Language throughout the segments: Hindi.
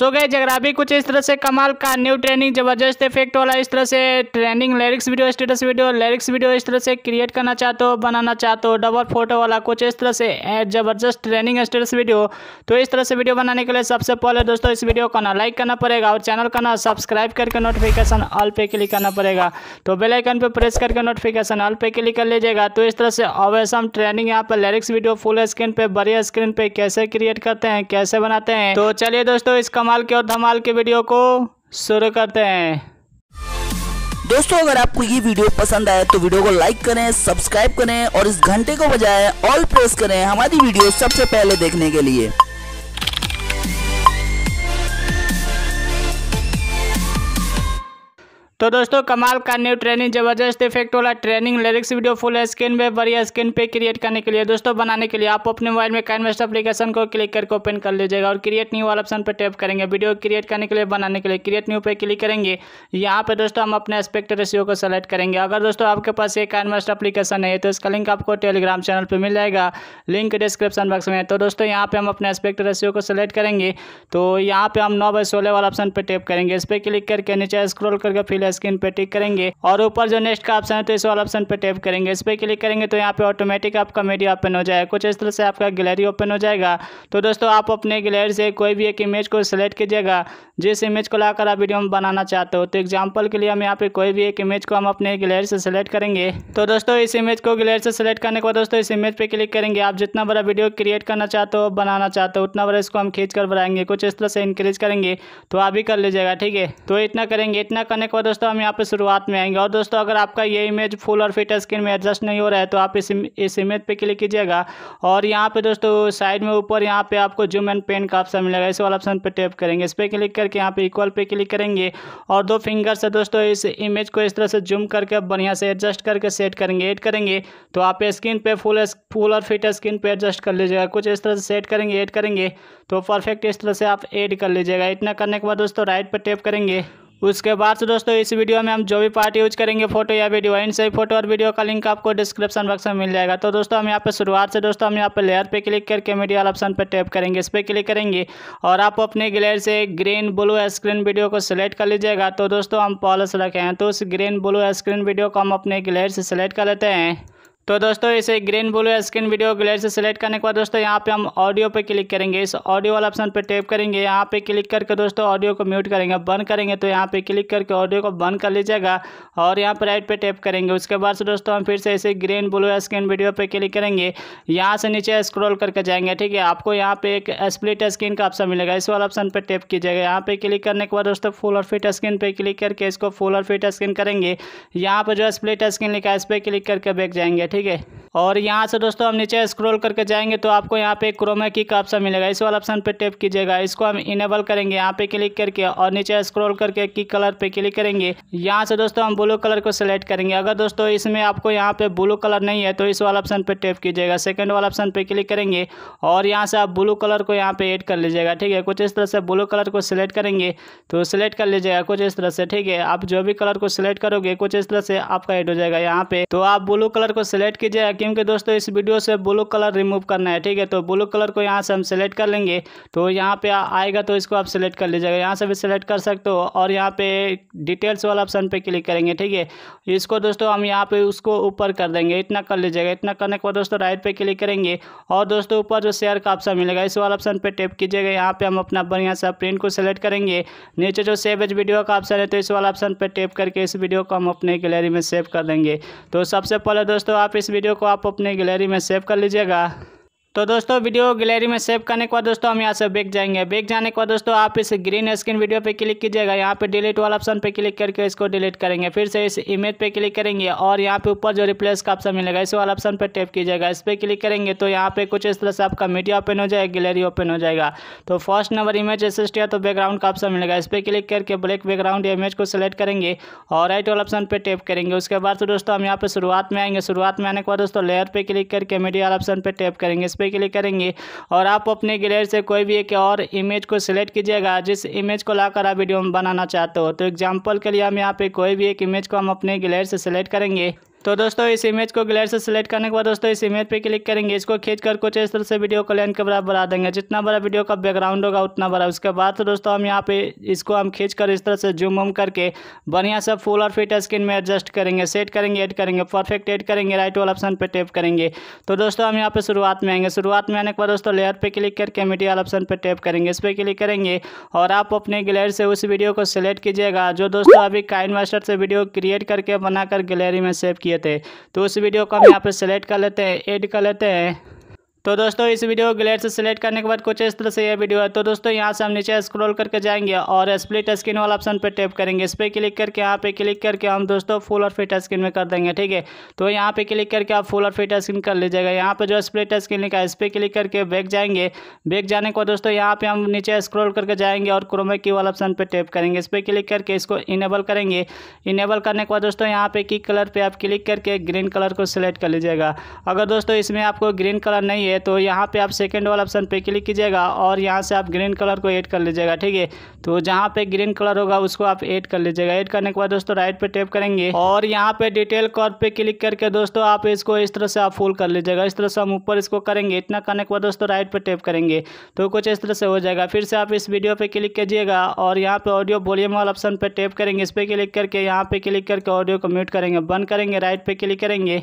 सो गए जगराबी कुछ इस तरह से कमाल का न्यू ट्रेनिंग जबरदस्त इफेक्ट वाला इस तरह से trending lyrics video status video lyrics video इस तरह से क्रिएट करना चाहते हो बनाना चाहते हो डबल फोटो वाला कुछ इस तरह से जबरदस्त ट्रेनिंग स्टेटस वीडियो तो इस तरह से वीडियो बनाने के लिए सबसे पहले दोस्तों इस वीडियो को ना लाइक करना पड़ेगा और चैनल का ना सब्सक्राइब करके नोटिफिकेशन ऑल पे क्लिक करना पड़ेगा तो बेलाइकन पर प्रेस करके नोटिफिकेशन ऑल पे क्लिक कर लीजिएगा तो इस तरह से अवैस हम ट्रेनिंग यहाँ पर लिरिक्स वीडियो फुल स्क्रीन पे बड़े स्क्रीन पे कैसे क्रिएट करते हैं कैसे बनाते हैं तो चलिए दोस्तों इस कमाल धमाल के और धमाल के वीडियो को शुरू करते हैं दोस्तों अगर आपको ये वीडियो पसंद आए तो वीडियो को लाइक करें सब्सक्राइब करें और इस घंटे को बजाय ऑल प्रेस करें हमारी वीडियो सबसे पहले देखने के लिए तो दोस्तों कमाल का न्यू ट्रेनिंग जबरदस्त इफेक्ट वाला trending lyrics video full screen पे बढ़िया स्क्रीन पे क्रिएट करने के लिए दोस्तों बनाने के लिए आप अपने मोबाइल में कैनवेस्ट एप्लीकेशन को क्लिक करके ओपन कर लीजिएगा और क्रिएट न्यू वाला ऑप्शन पर टैप करेंगे वीडियो क्रिएट करने के लिए बनाने के लिए क्रिएट न्यू पे क्लिक करेंगे यहाँ पे दोस्तों हम अपने एस्पेक्ट रेशियो को सेलेक्ट करेंगे अगर दोस्तों आपके पास ये कैनवेस्ट अपलीकेशन है तो इसका लिंक आपको टेलीग्राम चैनल पर मिल जाएगा लिंक डिस्क्रिप्शन बॉक्स में तो दोस्तों यहाँ पे हम अपने एस्पेक्ट रेशियो को सेलेक्ट करेंगे तो यहाँ पे हम नौ बाई सोलह वाला ऑप्शन पर टैप करेंगे इस पर क्लिक करके नीचे स्क्रोल करके फिर है स्क्रीन पे टिक करेंगे और ऊपर जो नेक्स्ट का ऑप्शन है तो इस वाला ऑप्शन पे टैप करेंगे इस पर क्लिक करेंगे तो यहाँ पे ऑटोमेटिक आपका मीडिया ओपन हो जाएगा कुछ इस तरह से आपका गैलरी ओपन हो जाएगा तो दोस्तों आप अपने गैलरी से कोई भी एक इमेज को सिलेक्ट कीजिएगा जिस इमेज को लाकर आप वीडियो में बनाना चाहते हो तो एग्जाम्पल के लिए हम यहाँ पे कोई भी एक इमेज को हम अपने गैलरी से सिलेक्ट करेंगे तो दोस्तों इस इमेज को गैलरी से सिलेक्ट करने के बाद दोस्तों इस इमेज पे क्लिक करेंगे आप जितना बड़ा वीडियो क्रिएट करना चाहते हो बनाना चाहते हो उतना बड़ा इसको हम खींच कर बनाएंगे कुछ इस तरह से इंक्रीज करेंगे तो आप भी कर लीजिएगा ठीक है तो इतना करेंगे इतना करने के बाद दोस्तों हम यहाँ पे शुरुआत में आएंगे और दोस्तों अगर आपका ये इमेज फुल और फिट स्क्रीन में एडजस्ट नहीं हो रहा है तो आप इस इस इमेज पे क्लिक कीजिएगा और यहाँ पे दोस्तों साइड में ऊपर यहाँ पे आपको जूम एंड पेन का ऑप्शन मिलेगा इस वाला ऑप्शन पर टैप करेंगे इस पर क्लिक करके यहाँ पे इक्वल पे क्लिक करेंगे और दो फिंगर से दोस्तों इस इमेज को इस तरह से जूम करके बढ़िया से एडजस्ट करके सेट करेंगे एड करेंगे तो आप स्क्रीन पर फुल फुल और फिट स्क्रीन पर एडजस्ट कर लीजिएगा कुछ इस तरह से सेट करेंगे एड करेंगे तो परफेक्ट इस तरह से आप एड कर लीजिएगा इतना करने के बाद दोस्तों राइट पर टैप करेंगे उसके बाद से दोस्तों इस वीडियो में हम जो भी पार्ट यूज करेंगे फोटो या वीडियो इन सभी फोटो और वीडियो का लिंक आपको डिस्क्रिप्शन बॉक्स में मिल जाएगा तो दोस्तों हम यहाँ पे शुरुआत से दोस्तों हम यहाँ पे लेयर पे क्लिक करके मीडिया ऑप्शन पर टैप करेंगे इस पर क्लिक करेंगे और आप अपने ग्लेयर से ग्रीन ब्लू स्क्रीन वीडियो को सिलेक्ट कर लीजिएगा तो दोस्तों हम पॉलिस रखे हैं तो उस ग्रीन ब्लू स्क्रीन वीडियो को हम अपने ग्लेयर से सिलेक्ट कर लेते हैं तो दोस्तों इसे green blue screen video gallery से सिलेक्ट करने के बाद दोस्तों यहाँ पे हम ऑडियो पे क्लिक करेंगे इस ऑडियो वाला ऑप्शन पे टैप करेंगे यहाँ पे क्लिक करके दोस्तों ऑडियो को म्यूट करेंगे बंद करेंगे तो यहाँ पे क्लिक करके ऑडियो को बंद कर लीजिएगा और यहाँ पर राइट पर टैप करेंगे उसके बाद से दोस्तों हम फिर से इसे ग्रीन ब्लू स्क्रीन वीडियो पर क्लिक करेंगे यहाँ से नीचे स्क्रोल करके जाएंगे ठीक है आपको यहाँ पे एक स्प्लिट स्क्रीन का ऑप्शन मिलेगा इस वाला ऑप्शन पर टैप कीजिएगा यहाँ पे क्लिक करने के बाद दोस्तों फुल और फिट स्क्रीन पर क्लिक करके इसको फुल और फिट स्क्रीन करेंगे यहाँ पर जो स्प्लिट स्क्रीन लिखा है इस पर क्लिक करके बैक जाएंगे ठीक ठीक है और यहाँ से दोस्तों हम नीचे स्क्रॉल करके जाएंगे तो आपको यहाँ पे क्रोमा की का ऑप्शन मिलेगा इस वाला ऑप्शन पे टैप कीजिएगा इसको हम इनेबल करेंगे यहाँ पे क्लिक करके और नीचे स्क्रॉल करके की कलर पे क्लिक करेंगे यहाँ से दोस्तों हम ब्लू कलर को सिलेक्ट करेंगे अगर दोस्तों इसमें आपको यहाँ पे ब्लू कलर नहीं है तो इस वाला ऑप्शन पर टैप कीजिएगा सेकेंड वाला ऑप्शन पर क्लिक करेंगे और यहाँ से आप ब्लू कलर को यहाँ पर एड कर लीजिएगा ठीक है कुछ इस तरह से ब्लू कलर को सिलेक्ट करेंगे तो सिलेक्ट कर लीजिएगा कुछ इस तरह से ठीक है आप जो भी कलर को सिलेक्ट करोगे कुछ इस तरह से आपका एड हो जाएगा यहाँ पे तो आप ब्लू कलर को सिलेक्ट सेलेक्ट कीजिएगा क्योंकि दोस्तों इस वीडियो से ब्लू कलर रिमूव करना है ठीक है तो ब्लू कलर को यहाँ से हम सेलेक्ट कर लेंगे तो यहाँ पे आएगा तो इसको आप सेलेक्ट कर लीजिएगा यहाँ से भी सेलेक्ट कर सकते हो और यहाँ पे डिटेल्स वाला ऑप्शन पे क्लिक करेंगे ठीक है इसको दोस्तों हम यहाँ पे उसको ऊपर कर देंगे इतना कर लीजिएगा इतना करने के बाद दोस्तों राइट पे क्लिक करेंगे और दोस्तों ऊपर जो शेयर का ऑप्शन मिलेगा इस वाला ऑप्शन पर टेप कीजिएगा यहाँ पर हम अपना बढ़िया सा प्रिंट को सिलेक्ट करेंगे नीचे जो सेव एज वीडियो का ऑप्शन है तो इस वाला ऑप्शन पर टेप करके इस वीडियो को हम अपने गैलरी में सेव कर देंगे तो सबसे पहले दोस्तों आप आप इस वीडियो को आप अपने गैलरी में सेव कर लीजिएगा तो दोस्तों वीडियो गैलरी में सेव करने के बाद दोस्तों हम यहाँ से बैक जाएंगे बैक जाने के बाद दोस्तों आप इस ग्रीन स्क्रीन वीडियो पे क्लिक कीजिएगा यहाँ पे डिलीट वाला ऑप्शन पे क्लिक करके इसको डिलीट करेंगे फिर से इस इमेज पे क्लिक करेंगे और यहाँ पे ऊपर जो रिप्लेस का ऑप्शन मिलेगा इस वाला ऑप्शन पर टैप कीजिएगा इस पर क्लिक करेंगे तो यहाँ पे कुछ इस तरह से आपका मीडिया ओपन हो जाएगा गैलरी ओपन हो जाएगा तो फर्स्ट नंबर इमेज असिस्ट या तो बैकग्राउंड का ऑप्शन मिलेगा इस पर क्लिक करके ब्लैक बैकग्राउंड या इमेज को सिलेक्ट करेंगे और राइट वाला ऑप्शन पर टैप करेंगे उसके बाद दोस्तों हम यहाँ पर शुरुआत में आएंगे शुरुआत में आने के बाद दोस्तों लेयर पर क्लिक करके मीडिया ऑप्शन पर टैप करेंगे पर क्लिक करेंगे और आप अपने गैलरी से कोई भी एक और इमेज को सिलेक्ट कीजिएगा जिस इमेज को लाकर आप वीडियो में बनाना चाहते हो तो एग्जाम्पल के लिए हम यहाँ पे कोई भी एक इमेज को हम अपने गैलरी से सिलेक्ट करेंगे तो दोस्तों इस इमेज को ग्लेयर से सिलेक्ट करने के बाद दोस्तों इस इमेज पे क्लिक करेंगे इसको खींच कर कुछ इस तरह से वीडियो को लेन के बराबर बढ़ा देंगे जितना बड़ा वीडियो का बैकग्राउंड होगा उतना बड़ा उसके बाद तो दोस्तों हम यहाँ पे इसको हम खींच कर इस तरह से जूम वूम करके बढ़िया से फुल और फिट स्क्रीन में एडजस्ट करेंगे सेट करेंगे एड करेंगे परफेक्ट एड करेंगे राइट वाला ऑप्शन पर टैप करेंगे तो दोस्तों हम यहाँ पर शुरुआत में आएंगे शुरुआत में आने के बाद दोस्तों लेयर पर क्लिक करके मीडिया वाला ऑप्शन पर टैप करेंगे इस पर क्लिक करेंगे और आप अपने ग्लेयर से उस वीडियो को सिलेक्ट कीजिएगा जो दोस्तों अभी काइन मास्टर से वीडियो क्रिएट करके बनाकर गैलरी में सेव किया किए थे तो उस वीडियो को हम यहाँ पर सेलेक्ट कर लेते हैं एड कर लेते हैं तो दोस्तों इस वीडियो को ग्लेयर से सिलेक्ट करने के बाद कुछ इस तरह से यह वीडियो है तो दोस्तों यहाँ से हम नीचे स्क्रॉल करके जाएंगे और स्प्लिट स्क्रीन वाला ऑप्शन पर टैप करेंगे इस पर क्लिक करके यहाँ पे क्लिक करके हम दोस्तों फुल और फिट स्क्रीन में कर देंगे ठीक है तो यहाँ पे क्लिक करके आप फुल और फिट स्क्रीन कर लीजिएगा यहाँ पर जो स्प्लिट स्क्रीन लिखा है इस पर क्लिक करके बैक जाएंगे बैक जाने के बाद दोस्तों यहाँ पर हम नीचे स्क्रोल करके जाएंगे और क्रोमे की वाला ऑप्शन पर टैप करेंगे इस पर क्लिक करके इसको इनेबल करेंगे इनेबल करने के बाद दोस्तों यहाँ पे की कलर पर आप क्लिक करके ग्रीन कलर को सिलेक्ट कर लीजिएगा अगर दोस्तों इसमें आपको ग्रीन कलर नहीं है है तो यहाँ पे आप सेकेंड वाला ऑप्शन पे क्लिक कीजिएगा और यहाँ से आप ग्रीन कलर को ऐड कर लीजिएगा ठीक है तो जहाँ पे ग्रीन कलर होगा उसको आप ऐड कर लीजिएगा ऐड करने के बाद दोस्तों राइट पे टैप करेंगे और यहाँ पे डिटेल कॉर्ड पे क्लिक करके दोस्तों आप इसको इस तरह से आप फुल कर लीजिएगा इस तरह से हम ऊपर इसको करेंगे इतना करने के बाद दोस्तों राइट पर टैप करेंगे तो कुछ इस तरह से हो जाएगा फिर से आप इस वीडियो पर क्लिक कीजिएगा और यहाँ पे ऑडियो वॉल्यूम वाला ऑप्शन पर टैप करेंगे इस पर क्लिक करके यहाँ पे क्लिक करके ऑडियो को म्यूट करेंगे बंद करेंगे राइट पे क्लिक करेंगे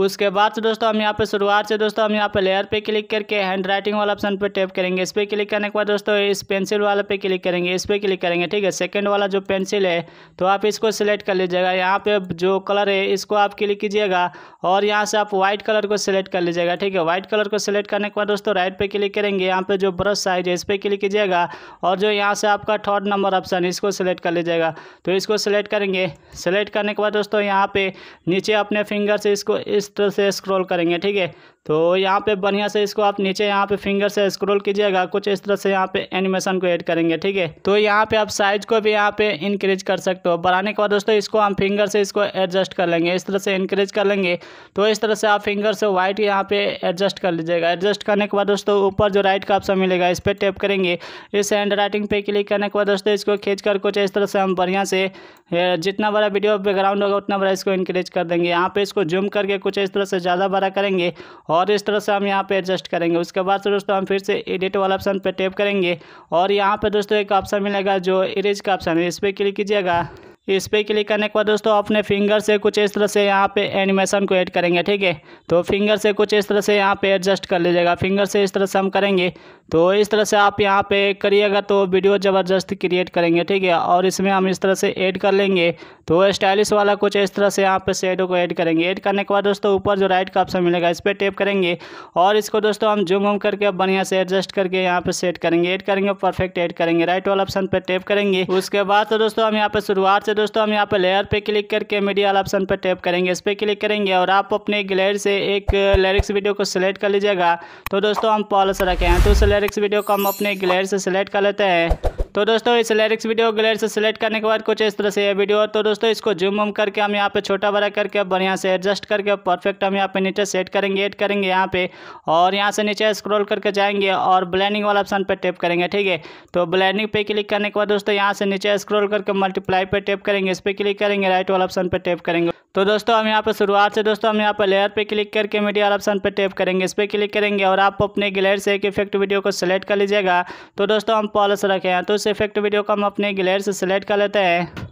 उसके बाद दोस्तों हम यहाँ पे शुरुआत से दोस्तों हम यहाँ पे लेयर पे क्लिक करके हैंड राइटिंग वाला ऑप्शन पे टैप करेंगे इस पर क्लिक करने के बाद दोस्तों इस पेंसिल वाला पे क्लिक करेंगे इस पर क्लिक करेंगे ठीक है सेकंड वाला जो पेंसिल है तो आप इसको सिलेक्ट कर लीजिएगा यहाँ पे जो कलर है इसको आप क्लिक कीजिएगा और यहाँ से आप व्हाइट कलर को सिलेक्ट कर लीजिएगा ठीक है व्हाइट कलर को सिलेक्ट करने के बाद दोस्तों राइट पर क्लिक करेंगे यहाँ पर जो ब्रश साइज है इस पर क्लिक कीजिएगा और जो यहाँ से आपका थर्ड नंबर ऑप्शन इसको सिलेक्ट कर लीजिएगा तो इसको सिलेक्ट करेंगे सिलेक्ट करने के बाद दोस्तों यहाँ पर नीचे अपने फिंगर से इसको इस तरह से स्क्रॉल करेंगे ठीक है तो यहाँ पे बढ़िया से इसको आप नीचे यहाँ पे फिंगर से स्क्रॉल कीजिएगा कुछ इस तरह से यहाँ पे एनिमेशन को ऐड करेंगे ठीक है तो यहाँ पे आप साइज को भी यहाँ पे इंक्रीज कर सकते हो बढ़ाने के बाद दोस्तों इसको हम फिंगर से इसको एडजस्ट कर लेंगे इस तरह से इंक्रीज कर लेंगे तो इस तरह से आप फिंगर से व्हाइट यहाँ पे एडजस्ट कर लीजिएगा एडजस्ट करने के बाद दोस्तों ऊपर जो राइट का ऑप्शन मिलेगा इस पर टैप करेंगे इस हैंड राइटिंग पे क्लिक करने के बाद दोस्तों इसको खींच कर कुछ इस तरह से हम बढ़िया से जितना बड़ा वीडियो बैकग्राउंड होगा उतना बड़ा इसको इंक्रीज कर देंगे यहाँ पे इसको जूम करके कुछ इस तरह से ज़्यादा बड़ा करेंगे और इस तरह से हम यहाँ पे एडजस्ट करेंगे उसके बाद से दोस्तों हम फिर से एडिट वाला ऑप्शन पे टैप करेंगे और यहाँ पे दोस्तों एक ऑप्शन मिलेगा जो इरेज का ऑप्शन है इस पर क्लिक कीजिएगा इस पर क्लिक करने के बाद दोस्तों अपने फिंगर से कुछ इस तरह से यहाँ पे एनिमेशन को ऐड करेंगे ठीक है तो फिंगर से कुछ इस तरह से यहाँ पे एडजस्ट कर लीजिएगा फिंगर से इस तरह से हम करेंगे तो इस तरह से आप यहाँ पे करिएगा तो वीडियो ज़बरदस्त क्रिएट करेंगे ठीक है और इसमें हम इस तरह से ऐड कर लेंगे तो स्टाइलिश वाला कुछ इस तरह से यहाँ पे शेडो को ऐड करेंगे ऐड करने के बाद दोस्तों ऊपर जो राइट का ऑप्शन मिलेगा इस पर टेप करेंगे और इसको दोस्तों हम जूम वूम करके बढ़िया से एडजस्ट करके यहाँ पे सेट करेंगे ऐड करेंगे परफेक्ट ऐड करेंगे राइट वाला ऑप्शन पर टेप करेंगे उसके बाद तो दोस्तों हम यहाँ पे शुरुआत से से तो दोस्तों हम यहाँ पर लेयर पे क्लिक करके वाला ऑप्शन पर टैप करेंगे इस पर क्लिक करेंगे और आप अपने गैलरी से एक लिरिक्स uh, वीडियो को सिलेक्ट कर लीजिएगा तो दोस्तों हम पॉलस रखे हैं तो उस लिरिक्स वीडियो को हम अपने गैलरी से सिलेक्ट कर लेते हैं तो दोस्तों इस लिरिक्स वीडियो गैलरी से सिलेक्ट करने के बाद कुछ इस तरह से यह वीडियो तो दोस्तों इसको जूम वूम करके हम यहाँ पे छोटा बड़ा करके बढ़िया से एडजस्ट करके परफेक्ट हम यहाँ पे नीचे सेट करेंगे एड करेंगे यहाँ पर और यहाँ से नीचे स्क्रॉल करके जाएंगे और ब्लैंडिंग वाला ऑप्शन पर टेप करेंगे ठीक है तो ब्लैंडिंग पे क्लिक करने के बाद दोस्तों यहाँ से नीचे स्क्रोल करके मल्टीप्लाई पर टेप टैप करेंगे इस पर क्लिक करेंगे राइट वाला ऑप्शन पर टैप करेंगे तो दोस्तों हम यहाँ पर शुरुआत से दोस्तों हम यहाँ पर लेयर पे क्लिक करके मीडिया वाला ऑप्शन पर टैप करेंगे इस पर क्लिक करेंगे और आप अपने ग्लेयर से एक इफेक्ट वीडियो को सिलेक्ट कर लीजिएगा तो दोस्तों हम पॉलिस रखे हैं तो उस इफेक्ट वीडियो को हम अपने ग्लेयर से सिलेक्ट कर लेते हैं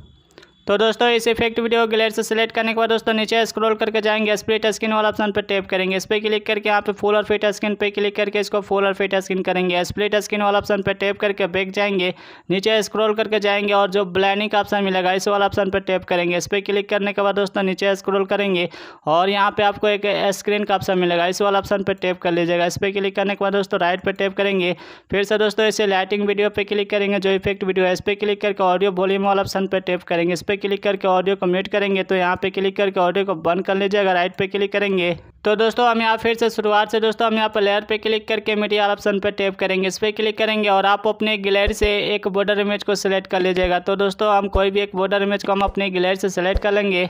तो दोस्तों इस इफेक्ट वीडियो ग्लेयर से सिलेक्ट करने के बाद दोस्तों नीचे स्क्रॉल करके जाएंगे स्प्लिट स्क्रीन वाला ऑप्शन पर टैप करेंगे इस पर क्लिक करके यहाँ पे फुल और फिट स्क्रीन पे क्लिक करके इसको फुल और फिट स्क्रीन करेंगे स्प्लिट स्क्रीन वाला ऑप्शन पर टैप करके बैक जाएंगे नीचे स्क्रॉल करके जाएंगे और जो ब्लैंडिंग का ऑप्शन मिलेगा इस वाला ऑप्शन पर टैप करेंगे इस पर क्लिक करने के बाद दोस्तों नीचे स्क्रॉल करेंगे और यहाँ पर आपको एक स्क्रीन का ऑप्शन मिलेगा इस वाला ऑप्शन पर टैप कर लीजिएगा इस पर क्लिक करने के बाद दोस्तों राइट पर टैप करेंगे फिर से दोस्तों इसे लाइटिंग वीडियो पर क्लिक करेंगे जो इफेक्ट वीडियो है इस पर क्लिक करके ऑडियो वॉल्यूम वाला ऑप्शन पर टैप करेंगे इस पे क्लिक करके ऑडियो को म्यूट करेंगे तो यहाँ पे क्लिक करके ऑडियो को बंद कर लीजिएगा राइट पे क्लिक करेंगे तो दोस्तों हम यहाँ फिर से शुरुआत से दोस्तों हम यहाँ पर लेयर पे क्लिक करके मीडियल ऑप्शन पे टैप करेंगे इस पर क्लिक करेंगे और आप अपने गैलरी से एक बॉर्डर इमेज को सिलेक्ट कर लीजिएगा तो दोस्तों हम कोई भी एक बॉर्डर इमेज को हम अपने गैलरी से सिलेक्ट कर लेंगे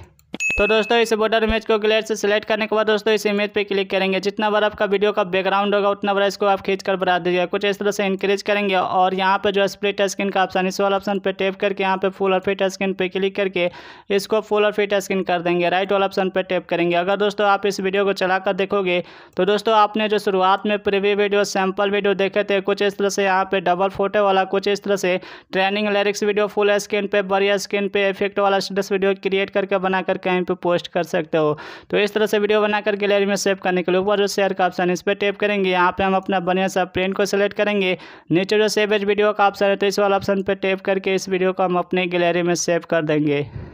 तो दोस्तों इस बॉर्डर इमेज को ग्लेयर से सिलेक्ट करने के बाद दोस्तों इस इमेज पे क्लिक करेंगे जितना बार आपका वीडियो का बैकग्राउंड होगा उतना बार इसको आप खींच कर बढ़ा दीजिए कुछ इस तरह से इंक्रीज करेंगे और यहाँ पे जो स्प्लिट स्क्रीन का ऑप्शन इस वाला ऑप्शन पे टैप करके यहाँ पे फुल और फिट स्क्रीन पर क्लिक करके इसको फुल और फिट स्क्रीन कर देंगे राइट वाला ऑप्शन पर टैप करेंगे अगर दोस्तों आप इस वीडियो को चलाकर देखोगे तो दोस्तों आपने जो शुरुआत में प्रीवी वीडियो सैम्पल वीडियो देखे थे कुछ इस तरह से यहाँ पे डबल फोटो वाला कुछ इस तरह से trending lyrics video full screen पर बड़ी स्क्रीन पर इफेक्ट वाला स्टेटस वीडियो क्रिएट करके बना कहीं पर पोस्ट कर सकते हो तो इस तरह से वीडियो बनाकर गैलरी में सेव करने के लिए ऊपर जो शेयर का ऑप्शन इस पर टेप करेंगे यहाँ पर हम अपना बढ़िया सा प्रिंट को सिलेक्ट करेंगे नीचे जो सेव एज वीडियो का ऑप्शन है तो इस वाला ऑप्शन पर टैप करके इस वीडियो को हम अपने गैलरी में सेव कर देंगे